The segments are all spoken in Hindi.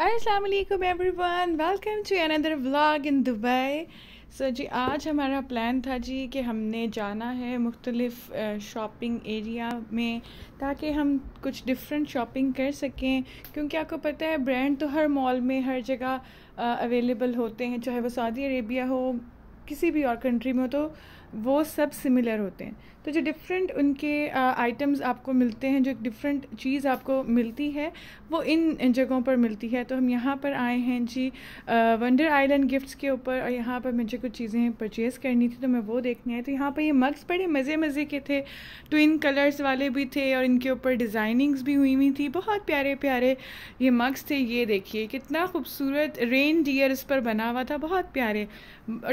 Aslam everyone welcome to another vlog in Dubai sir ji आज हमारा प्लान था जी कि हमने जाना है मुख्तलिफ शॉपिंग एरिया में ताकि हम कुछ डिफरेंट शॉपिंग कर सकें क्योंकि आपको पता है ब्रांड तो हर मॉल में हर जगह अवेलेबल होते हैं चाहे वो सऊदी अरेबिया हो किसी भी और कंट्री में हो तो वो सब सिमिलर होते हैं तो जो डिफरेंट उनके आइटम्स आपको मिलते हैं जो डिफरेंट चीज़ आपको मिलती है वो इन जगहों पर मिलती है तो हम यहाँ पर आए हैं जी वंडर आइलैंड गिफ्ट्स के ऊपर और यहाँ पर मुझे कुछ चीज़ें परचेज़ करनी थी तो मैं वो देखने आई तो यहाँ पर ये मग्स बड़े मज़े मज़े के थे ट्विन कलर्स वाले भी थे और इनके ऊपर डिज़ाइनिंग्स भी हुई हुई थी बहुत प्यारे प्यारे ये मग्स थे ये देखिए कितना खूबसूरत रेन डियर इस पर बना हुआ था बहुत प्यारे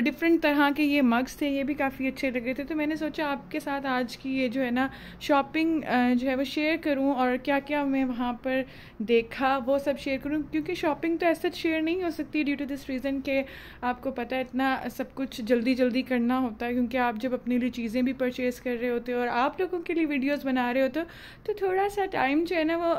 डिफरेंट तरह के ये मग्स थे ये भी काफ़ी काफ़ी अच्छे लगे थे तो मैंने सोचा आपके साथ आज की ये जो है ना शॉपिंग जो है वो शेयर करूँ और क्या क्या मैं वहाँ पर देखा वो सब शेयर करूँ क्योंकि शॉपिंग तो ऐसा शेयर नहीं हो सकती ड्यू टू दिस रीज़न के आपको पता है इतना सब कुछ जल्दी जल्दी करना होता है क्योंकि आप जब अपने लिए चीज़ें भी परचेज़ कर रहे होते हो और आप लोगों के लिए वीडियोज़ बना रहे होते हो तो थोड़ा सा टाइम जो है ना वो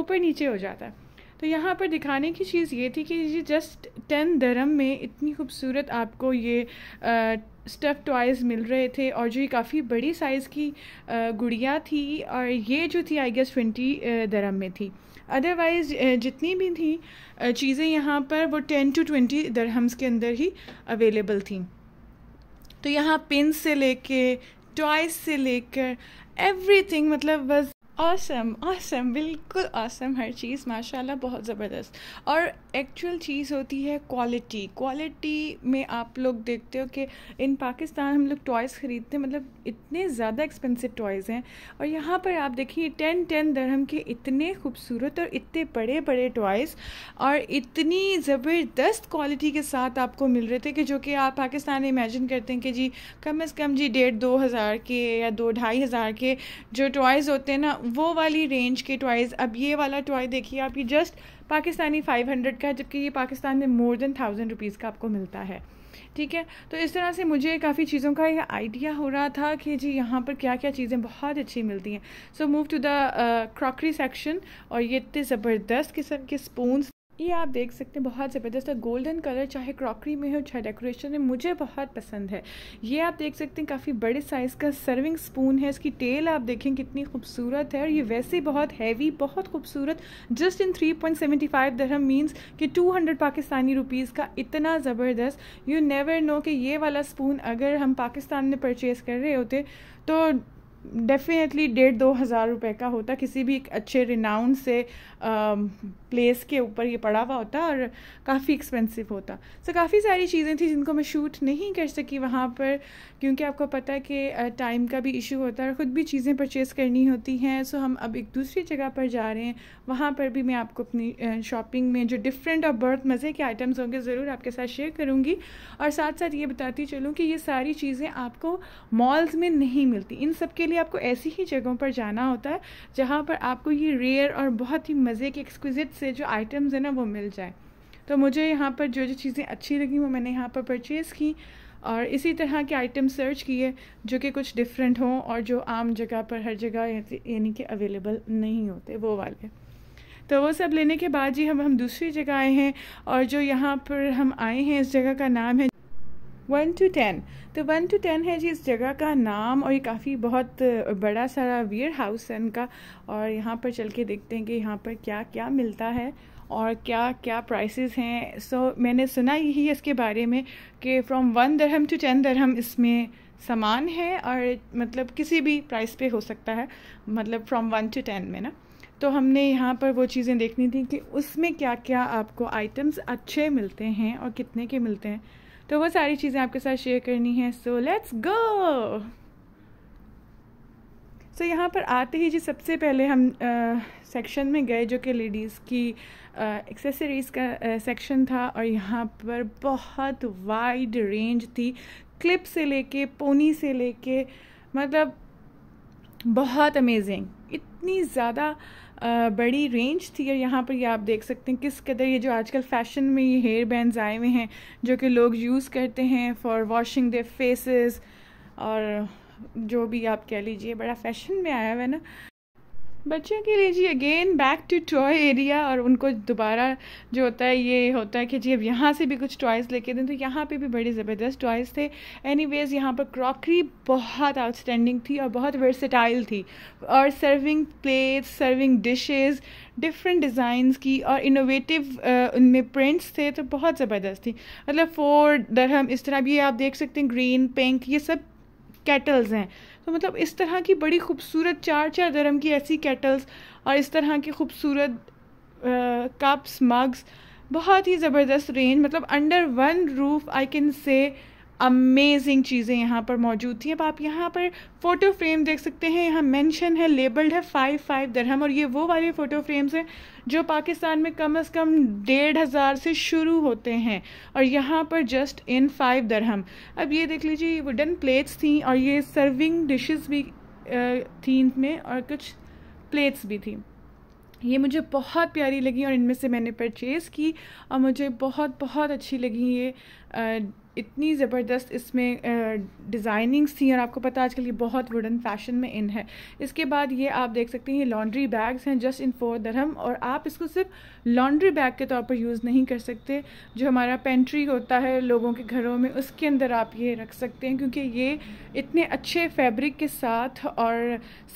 ऊपर नीचे हो जाता है तो यहाँ पर दिखाने की चीज़ ये थी कि ये जस्ट टेन धर्म में इतनी खूबसूरत आपको ये आ, स्टफ़ टॉयज़ मिल रहे थे और जो ये काफ़ी बड़ी साइज़ की गुड़िया थी और ये जो थी आई गेस ट्वेंटी दरम में थी अदरवाइज़ जितनी भी थी चीज़ें यहाँ पर वो टेन टू ट्वेंटी दरहम्स के अंदर ही अवेलेबल थी तो यहाँ पिन से लेके टॉयज से लेकर एवरीथिंग मतलब बस आसम आसम बिल्कुल आसम हर चीज़ माशाल्लाह बहुत ज़बरदस्त और एक्चुअल चीज़ होती है क्वालिटी क्वालिटी में आप लोग देखते हो कि इन पाकिस्तान हम लोग टॉयज़ ख़रीदते हैं मतलब इतने ज़्यादा एक्सपेंसिव टॉयज़ हैं और यहाँ पर आप देखिए टेन टेन दरहम के इतने खूबसूरत और इतने बड़े बड़े टॉयज़ और इतनी ज़बरदस्त क्वालिटी के साथ आपको मिल रहे थे कि जो कि आप पाकिस्तान इमेजिन करते हैं कि जी कम अज़ कम जी डेढ़ दो हज़ार के या दो ढाई हज़ार के जो टॉयज़ होते हैं ना वो वाली रेंज के टॉयज़ अब ये वाला टॉय देखिए आप ये जस्ट पाकिस्तानी 500 का है जबकि ये पाकिस्तान में मोर देन थाउजेंड रुपीज़ का आपको मिलता है ठीक है तो इस तरह से मुझे काफ़ी चीज़ों का ये आइडिया हो रहा था कि जी यहाँ पर क्या क्या चीज़ें बहुत अच्छी मिलती हैं so move to the crockery section और ये इतने ज़बरदस्त किस्म के स्पूनस ये आप देख सकते हैं बहुत ज़बरदस्त है गोल्डन कलर चाहे क्रॉकरी में हो चाहे डेकोरेशन में मुझे बहुत पसंद है ये आप देख सकते हैं काफ़ी बड़े साइज़ का सर्विंग स्पून है इसकी टेल आप देखें कितनी खूबसूरत है और ये वैसे बहुत हैवी बहुत खूबसूरत just in 3.75 point seventy five दरम मीन्स कि 200 पाकिस्तानी रुपीज़ का इतना ज़बरदस्त यू नेवर नो कि ये वाला स्पून अगर हम पाकिस्तान में परचेज़ कर रहे होते तो डेफिनेटली डेढ़ दो हज़ार रुपये का होता किसी भी एक अच्छे रिनाउंड से प्लेस के ऊपर ये पड़ा हुआ होता और काफ़ी एक्सपेंसिव होता सो so, काफ़ी सारी चीज़ें थी जिनको मैं शूट नहीं कर सकी वहाँ पर क्योंकि आपको पता है कि टाइम का भी इशू होता है और ख़ुद भी चीज़ें परचेज़ करनी होती हैं सो so, हम अब एक दूसरी जगह पर जा रहे हैं वहाँ पर भी मैं आपको अपनी शॉपिंग में जो डिफरेंट और बर्थ मज़े के आइटम्स होंगे ज़रूर आपके साथ शेयर करूँगी और साथ साथ ये बताती चलूँ कि ये सारी चीज़ें आपको मॉल्स में नहीं मिलती इन सब के लिए लिए आपको ऐसी ही जगहों पर जाना होता है जहाँ पर आपको ये रेयर और बहुत ही मज़े के एक्सक्विजिट से जो आइटम्स हैं ना वो मिल जाए तो मुझे यहाँ पर जो जो चीज़ें अच्छी लगी वो मैंने यहाँ पर परचेज़ की और इसी तरह के आइटम सर्च किए जो कि कुछ डिफरेंट हों और जो आम जगह पर हर जगह यानी कि अवेलेबल नहीं होते वो वाले तो वो सब लेने के बाद जी हम हम दूसरी जगह आए हैं और जो यहाँ पर हम आए हैं इस जगह का नाम है वन टू टेन तो वन टू टेन है जी इस जगह का नाम और ये काफ़ी बहुत बड़ा सारा वियर हाउस है इनका और यहाँ पर चल के देखते हैं कि यहाँ पर क्या क्या मिलता है और क्या क्या प्राइसेस हैं सो so, मैंने सुना यही इसके बारे में कि फ्रॉम वन दरहम टू टेन दरहम इसमें सामान है और मतलब किसी भी प्राइस पे हो सकता है मतलब फ्रॉम वन टू टेन में ना तो हमने यहाँ पर वो चीज़ें देखनी थी कि उसमें क्या क्या आपको आइटम्स अच्छे मिलते हैं और कितने के मिलते हैं तो वो सारी चीज़ें आपके साथ शेयर करनी है सो लेट्स गो सो यहाँ पर आते ही जी सबसे पहले हम सेक्शन में गए जो कि लेडीज़ की एक्सेसरीज़ का सेक्शन था और यहाँ पर बहुत वाइड रेंज थी क्लिप से लेके पोनी से लेके मतलब बहुत अमेजिंग इतनी ज़्यादा बड़ी रेंज थी और यहाँ पर ये आप देख सकते हैं किस कदर ये जो आजकल फैशन में ये हेयर बैंड आए हुए हैं जो कि लोग यूज़ करते हैं फॉर वॉशिंग दे फेसेस और जो भी आप कह लीजिए बड़ा फैशन में आया हुआ है ना बच्चों के लिए जी again back to toy area और उनको दोबारा जो होता है ये होता है कि जी अब यहाँ से भी कुछ टॉयज़ लेके दें तो यहाँ पे भी बड़े ज़बरदस्त टॉयज़ थे एनी वेज़ यहाँ पर क्रॉकरी बहुत आउटस्टैंडिंग थी और बहुत वर्सेटाइल थी और serving plates serving dishes different designs की और इनोवेटिव उनमें प्रिंट्स थे तो बहुत ज़बरदस्त थी मतलब फोर दरहम इस तरह भी आप देख सकते हैं ग्रीन पिंक ये सब कैटल्स हैं तो मतलब इस तरह की बड़ी खूबसूरत चार चार धर्म की ऐसी कैटल्स और इस तरह की खूबसूरत कप्स मग्स बहुत ही ज़बरदस्त रेंज मतलब under one roof I can say amazing चीज़ें यहाँ पर मौजूद थी अब आप यहाँ पर फ़ोटो फ्रेम देख सकते हैं यहाँ मेंशन है लेबल्ड है फाइव फाइव दरहम और ये वो वाले फ़ोटो फ्रेम्स हैं जो पाकिस्तान में कम अज़ कम डेढ़ हज़ार से शुरू होते हैं और यहाँ पर जस्ट इन फाइव दरहम अब ये देख लीजिए वुडन प्लेट्स थी और ये सर्विंग डिशेस भी थी इनमें और कुछ प्लेट्स भी थी ये मुझे बहुत प्यारी लगी और इनमें से मैंने परचेज़ की और मुझे बहुत बहुत अच्छी लगी ये इतनी ज़बरदस्त इसमें डिज़ाइनिंग्स थी और आपको पता आजकल ये बहुत वुडन फैशन में इन है इसके बाद ये आप देख सकते हैं ये लॉन्ड्री बैग्स हैं जस्ट इन फोर दरहम और आप इसको सिर्फ लॉन्ड्री बैग के तौर पर यूज़ नहीं कर सकते जो हमारा पेंट्री होता है लोगों के घरों में उसके अंदर आप ये रख सकते हैं क्योंकि ये इतने अच्छे फैब्रिक के साथ और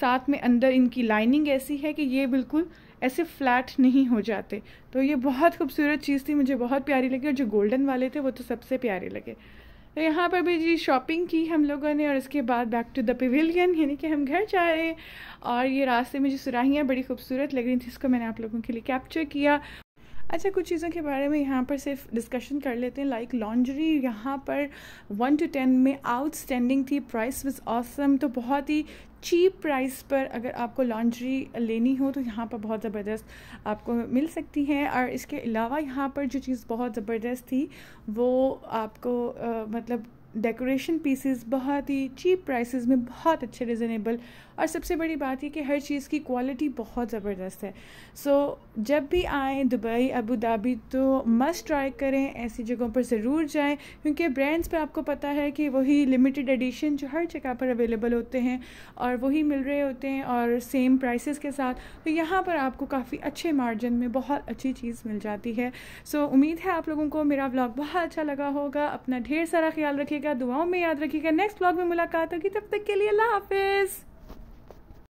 साथ में अंदर इनकी लाइनिंग ऐसी है कि ये बिल्कुल ऐसे फ्लैट नहीं हो जाते तो ये बहुत खूबसूरत चीज़ थी मुझे बहुत प्यारी लगी और जो गोल्डन वाले थे वो तो सबसे प्यारे लगे जाके तो यहाँ पर भी जी शॉपिंग की हम लोगों ने और इसके बाद बैक टू द पिविलियन यानी कि हम घर जा रहे हैं और ये रास्ते में जो सुराहियाँ बड़ी खूबसूरत लग रही थी इसको मैंने आप लोगों के लिए कैप्चर किया अच्छा कुछ चीज़ों के बारे में यहाँ पर सिर्फ डिस्कशन कर लेते हैं लाइक लॉन्ड्री यहाँ पर वन टू टेन में आउटस्टैंडिंग थी प्राइस वाज ऑसम तो बहुत ही चीप प्राइस पर अगर आपको लॉन्ड्री लेनी हो तो यहाँ पर बहुत ज़बरदस्त आपको मिल सकती है और इसके अलावा यहाँ पर जो चीज़ बहुत ज़बरदस्त थी वो आपको आ, मतलब डेकोरेशन पीसेस बहुत ही चीप प्राइसेस में बहुत अच्छे रिजनेबल और सबसे बड़ी बात यह कि हर चीज़ की क्वालिटी बहुत ज़बरदस्त है सो so, जब भी आएँ दुबई अबू धाबी तो मस्ट ट्राई करें ऐसी जगहों पर ज़रूर जाएं क्योंकि ब्रांड्स पे आपको पता है कि वही लिमिटेड एडिशन जो हर जगह पर अवेलेबल होते हैं और वही मिल रहे होते हैं और सेम प्राइसेस के साथ तो यहाँ पर आपको काफ़ी अच्छे मार्जिन में बहुत अच्छी चीज़ मिल जाती है सो so, उम्मीद है आप लोगों को मेरा ब्लॉग बहुत अच्छा लगा होगा अपना ढेर सारा ख्याल रखिए रखिएगा दुआओं में याद रखिएगा नेक्स्ट ब्लॉग में मुलाकात होगी तब तक के लिए अल्लाह हाफिज़